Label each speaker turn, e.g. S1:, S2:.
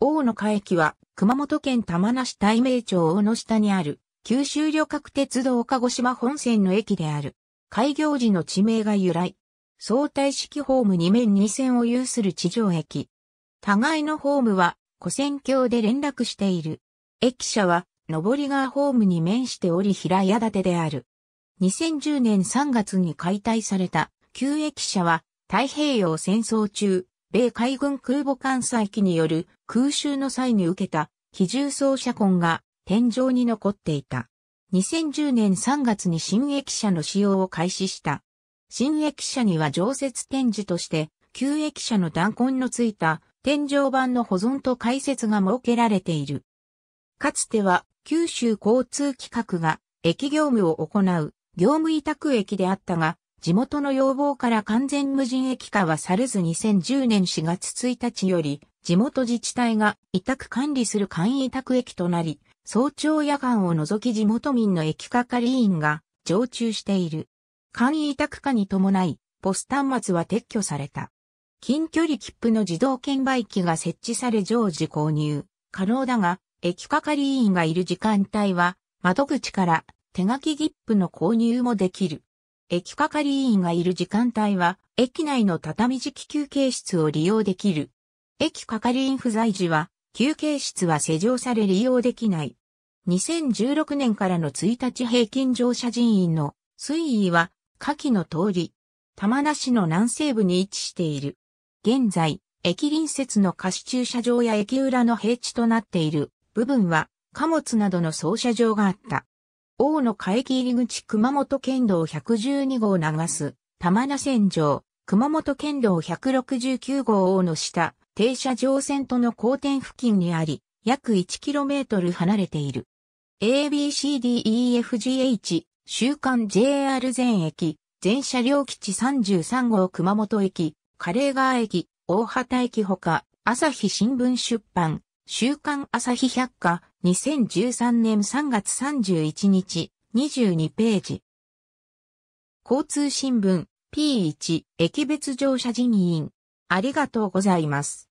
S1: 大野下駅は、熊本県玉名市大名町大野下にある、九州旅客鉄道鹿児島本線の駅である。開業時の地名が由来。相対式ホーム2面2線を有する地上駅。互いのホームは、古線橋で連絡している。駅舎は、上り側ホームに面しており平屋建てである。2010年3月に解体された、旧駅舎は、太平洋戦争中、米海軍空母艦載機による空襲の際に受けた機銃装車痕が天井に残っていた。2010年3月に新駅舎の使用を開始した。新駅舎には常設展示として、旧駅舎の弾痕のついた天井板の保存と解説が設けられている。かつては九州交通規画が駅業務を行う業務委託駅であったが、地元の要望から完全無人駅化はされず2010年4月1日より、地元自治体が委託管理する簡易委託駅となり、早朝夜間を除き地元民の駅係員が常駐している。簡易委託化に伴い、ポス端末は撤去された。近距離切符の自動券売機が設置され常時購入可能だが、駅係員がいる時間帯は窓口から手書き切符の購入もできる。駅係員がいる時間帯は、駅内の畳敷き休憩室を利用できる。駅係員不在時は、休憩室は施錠され利用できない。2016年からの1日平均乗車人員の推移は、下記の通り、玉名市の南西部に位置している。現在、駅隣接の貸し駐車場や駅裏の平地となっている部分は、貨物などの操車場があった。大野海域入口熊本県道112号流す、玉名線上、熊本県道169号大野下、停車場線との交点付近にあり、約 1km 離れている。ABCDEFGH、週刊 JR 全駅、全車両基地33号熊本駅、カレー川駅、大畑駅ほか、朝日新聞出版、週刊朝日百科、2013年3月31日、22ページ。交通新聞、P1、駅別乗車人員。ありがとうございます。